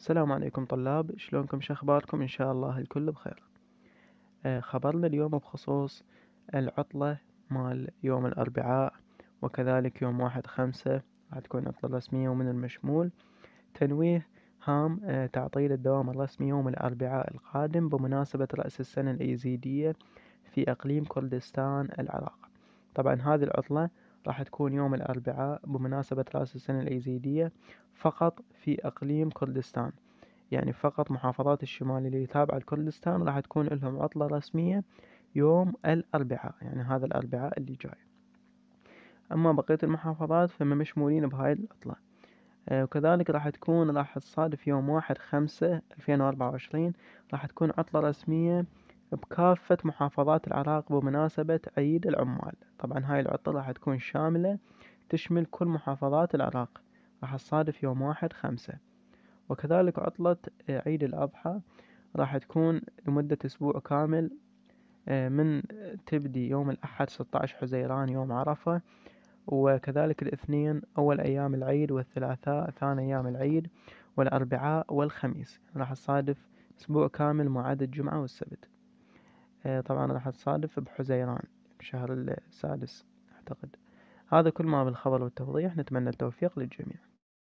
السلام عليكم طلاب شلونكم شخباركم إن شاء الله الكل بخير آه، خبرنا اليوم بخصوص العطلة مال يوم الأربعاء وكذلك يوم واحد خمسة راح تكون عطلة رسمية ومن المشمول تنويه هام آه، تعطيل الدوام الرسمي يوم الأربعاء القادم بمناسبة رأس السنة الإيزيدية في إقليم كردستان العراق طبعا هذه العطلة راح تكون يوم الأربعاء بمناسبة رأس السنة الأيزيدية فقط في إقليم كردستان يعني فقط محافظات الشمال اللي تابعة لكردستان راح تكون لهم عطلة رسمية يوم الأربعاء يعني هذا الأربعاء اللي جاي أما بقية المحافظات فما مشمولين بهاي العطلة آه، وكذلك راح تكون راح تصادف يوم واحد خمسة ألفين وأربعة وعشرين راح تكون عطلة رسمية بكافة محافظات العراق بمناسبة عيد العمال طبعا هاي العطلة راح تكون شاملة تشمل كل محافظات العراق راح تصادف يوم واحد خمسة وكذلك عطلة آه، عيد الأضحى راح تكون لمدة أسبوع كامل آه، من تبدي يوم الأحد ستة حزيران يوم عرفة وكذلك الاثنين أول أيام العيد والثلاثاء ثاني أيام العيد والأربعاء والخميس راح تصادف أسبوع كامل ما عدا الجمعة والسبت آه، طبعا راح تصادف بحزيران الشهر السادس أعتقد هذا كل ما بالخبر والتوضيح نتمنى التوفيق للجميع